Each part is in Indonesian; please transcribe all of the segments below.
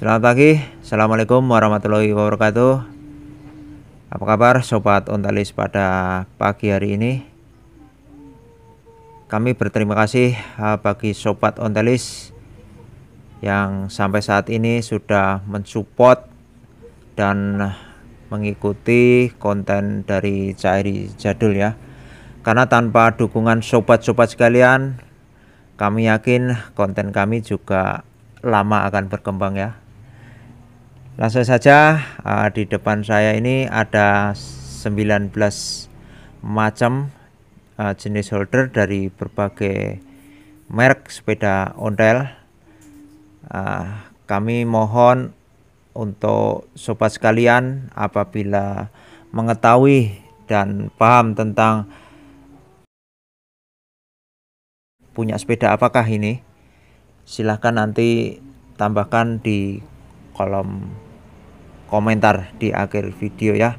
Selamat pagi, Assalamualaikum warahmatullahi wabarakatuh Apa kabar Sobat Ontalis pada pagi hari ini Kami berterima kasih eh, bagi Sobat Ontalis Yang sampai saat ini sudah mensupport dan mengikuti konten dari Cairi Jadul ya Karena tanpa dukungan sobat-sobat sekalian Kami yakin konten kami juga lama akan berkembang ya Langsung saja uh, di depan saya ini ada 19 macam uh, jenis holder dari berbagai merek sepeda ontel. Uh, eh, kami mohon untuk sobat sekalian apabila mengetahui dan paham tentang punya sepeda apakah ini silahkan nanti tambahkan di kolom komentar di akhir video ya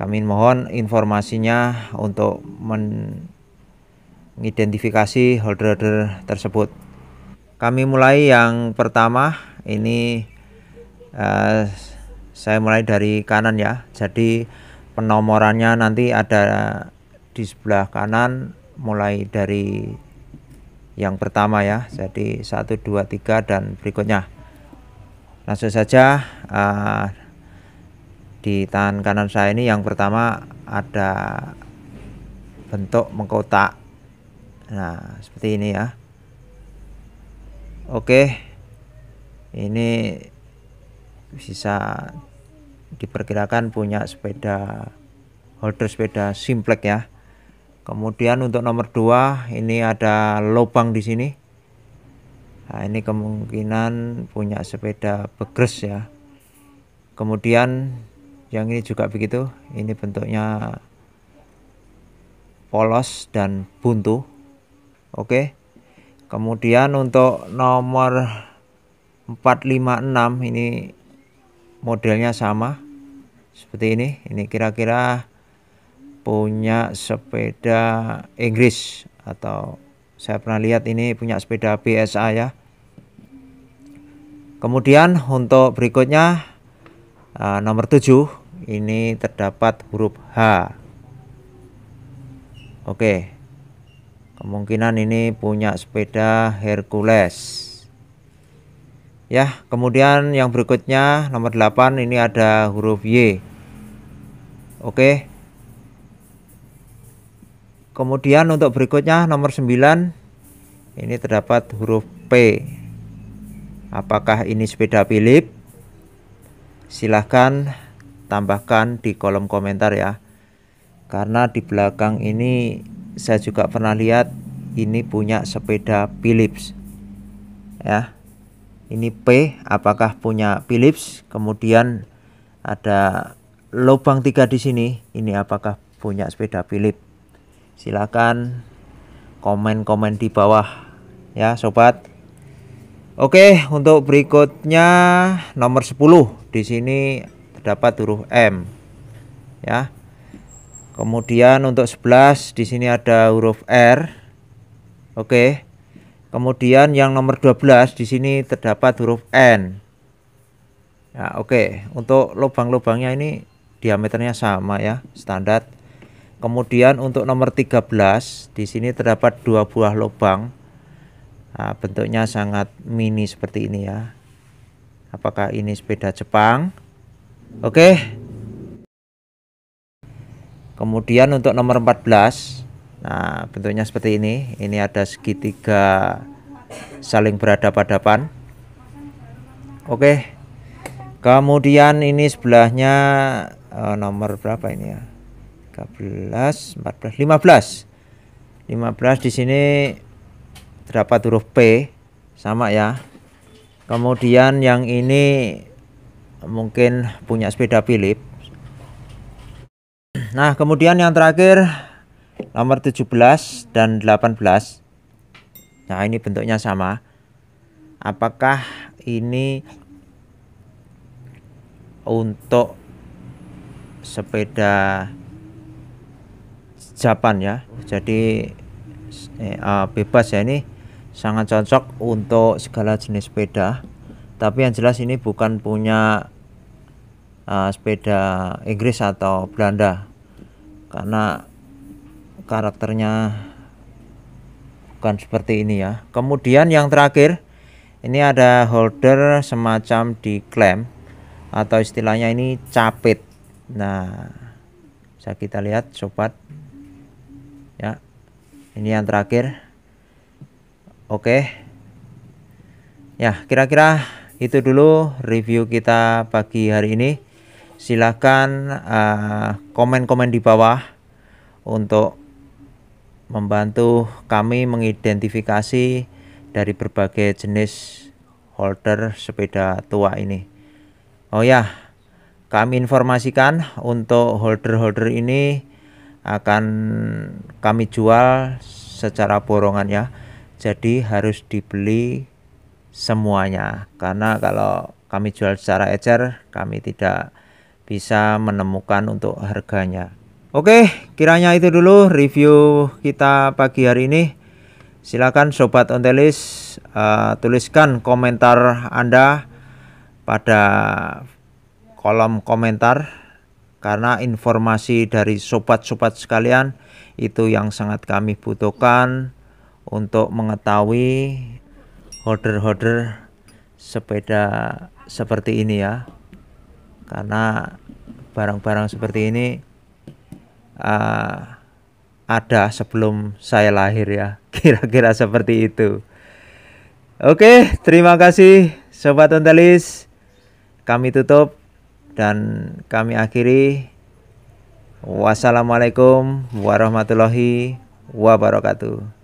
kami mohon informasinya untuk mengidentifikasi holder-holder tersebut kami mulai yang pertama ini eh, saya mulai dari kanan ya jadi penomorannya nanti ada di sebelah kanan mulai dari yang pertama ya jadi satu dua tiga dan berikutnya langsung saja uh, di tangan kanan saya ini yang pertama ada bentuk mengkotak nah seperti ini ya oke ini bisa diperkirakan punya sepeda holder sepeda simplek ya kemudian untuk nomor dua ini ada lubang di sini nah, ini kemungkinan punya sepeda begres ya kemudian yang ini juga begitu ini bentuknya polos dan buntu oke kemudian untuk nomor 456 ini modelnya sama seperti ini ini kira-kira punya sepeda Inggris atau saya pernah lihat ini punya sepeda PSA ya kemudian untuk berikutnya eh, nomor 7 ini terdapat huruf H oke kemungkinan ini punya sepeda Hercules ya kemudian yang berikutnya nomor 8 ini ada huruf Y oke Kemudian untuk berikutnya nomor 9 ini terdapat huruf P. Apakah ini sepeda Philip? Silahkan tambahkan di kolom komentar ya. Karena di belakang ini saya juga pernah lihat ini punya sepeda Philips. Ya. Ini P apakah punya Philips? Kemudian ada lubang tiga di sini. Ini apakah punya sepeda Philips? silakan komen-komen di bawah ya sobat Oke, untuk berikutnya nomor 10 di sini terdapat huruf M. Ya. Kemudian untuk 11 di sini ada huruf R. Oke. Kemudian yang nomor 12 di sini terdapat huruf N. Ya, oke. Untuk lubang-lubangnya ini diameternya sama ya, standar. Kemudian untuk nomor 13 di sini terdapat dua buah lubang. Nah, bentuknya sangat mini seperti ini ya. Apakah ini sepeda Jepang? Oke. Kemudian untuk nomor 14 Nah, bentuknya seperti ini. Ini ada segitiga saling berhadapan-hadapan. Oke. Kemudian ini sebelahnya eh, nomor berapa ini ya? 13, 14, 15. 15 di sini terdapat huruf P sama ya. Kemudian yang ini mungkin punya sepeda Philip. Nah, kemudian yang terakhir nomor 17 dan 18. Nah, ini bentuknya sama. Apakah ini untuk sepeda Japan ya. Jadi uh, bebas ya ini sangat cocok untuk segala jenis sepeda. Tapi yang jelas ini bukan punya uh, sepeda Inggris atau Belanda karena karakternya bukan seperti ini ya. Kemudian yang terakhir ini ada holder semacam di klem atau istilahnya ini capit. Nah, bisa kita lihat sobat ya ini yang terakhir oke ya kira-kira itu dulu review kita pagi hari ini silahkan uh, eh, komen -komen di bawah untuk membantu kami mengidentifikasi dari berbagai jenis holder sepeda tua ini oh ya kami informasikan untuk holder-holder ini akan kami jual secara borongan ya jadi harus dibeli semuanya karena kalau kami jual secara ecer kami tidak bisa menemukan untuk harganya Oke kiranya itu dulu review kita pagi hari ini silakan sobat ontelis uh, tuliskan komentar anda pada kolom komentar karena informasi dari sobat-sobat sekalian itu yang sangat kami butuhkan untuk mengetahui holder-holder sepeda seperti ini ya karena barang-barang seperti ini uh, ada sebelum saya lahir ya kira-kira seperti itu oke terima kasih sobat ontelis kami tutup dan kami akhiri wassalamualaikum warahmatullahi wabarakatuh